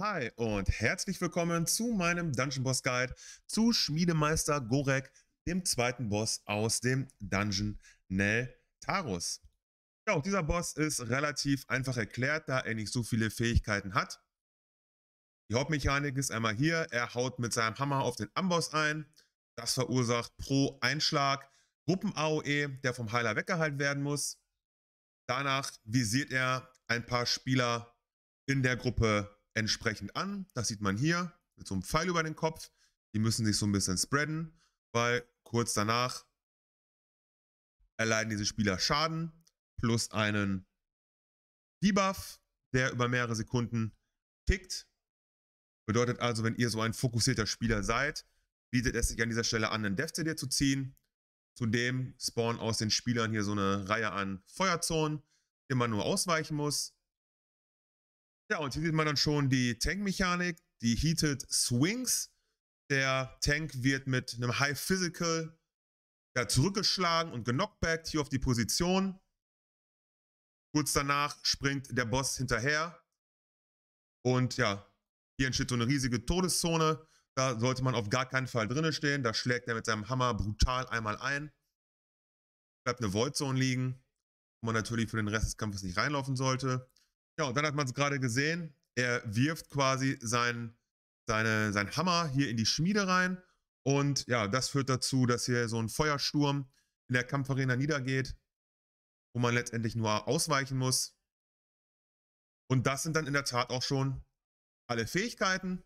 Hi und herzlich willkommen zu meinem Dungeon Boss Guide zu Schmiedemeister Gorek, dem zweiten Boss aus dem Dungeon Nel Tarus. Ja, auch dieser Boss ist relativ einfach erklärt, da er nicht so viele Fähigkeiten hat. Die Hauptmechanik ist einmal hier, er haut mit seinem Hammer auf den Amboss ein. Das verursacht pro Einschlag Gruppen-AOE, der vom Heiler weggehalten werden muss. Danach visiert er ein paar Spieler in der Gruppe entsprechend an. Das sieht man hier mit so einem Pfeil über den Kopf. Die müssen sich so ein bisschen spreaden, weil kurz danach erleiden diese Spieler Schaden plus einen Debuff, der über mehrere Sekunden tickt. Bedeutet also, wenn ihr so ein fokussierter Spieler seid, bietet es sich an dieser Stelle an, einen Death-CD zu ziehen. Zudem spawnen aus den Spielern hier so eine Reihe an Feuerzonen, die man nur ausweichen muss. Ja, und hier sieht man dann schon die Tank-Mechanik, die Heated Swings. Der Tank wird mit einem High Physical ja, zurückgeschlagen und genockbackt hier auf die Position. Kurz danach springt der Boss hinterher. Und ja, hier entsteht so eine riesige Todeszone. Da sollte man auf gar keinen Fall drinnen stehen. Da schlägt er mit seinem Hammer brutal einmal ein. Bleibt eine Void Zone liegen, wo man natürlich für den Rest des Kampfes nicht reinlaufen sollte. Ja, und dann hat man es gerade gesehen. Er wirft quasi seinen sein Hammer hier in die Schmiede rein. Und ja, das führt dazu, dass hier so ein Feuersturm in der Kampfarena niedergeht, wo man letztendlich nur ausweichen muss. Und das sind dann in der Tat auch schon alle Fähigkeiten.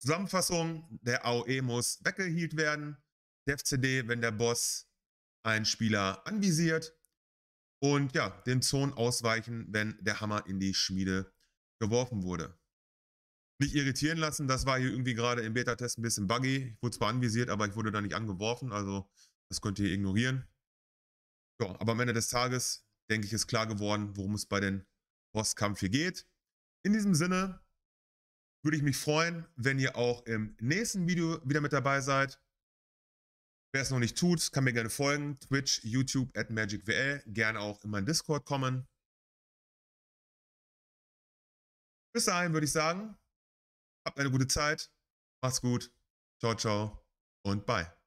Zusammenfassung, der AOE muss weggehielt werden. Der FCD, wenn der Boss einen Spieler anvisiert. Und ja, den Zonen ausweichen, wenn der Hammer in die Schmiede geworfen wurde. Nicht irritieren lassen, das war hier irgendwie gerade im Beta-Test ein bisschen buggy. Ich wurde zwar anvisiert, aber ich wurde da nicht angeworfen, also das könnt ihr ignorieren. Ja, aber am Ende des Tages, denke ich, ist klar geworden, worum es bei den Bosskampf hier geht. In diesem Sinne würde ich mich freuen, wenn ihr auch im nächsten Video wieder mit dabei seid. Wer es noch nicht tut, kann mir gerne folgen. Twitch, YouTube at MagicWL. Gerne auch in meinen Discord kommen. Bis dahin würde ich sagen, habt eine gute Zeit. Macht's gut. Ciao, ciao und bye.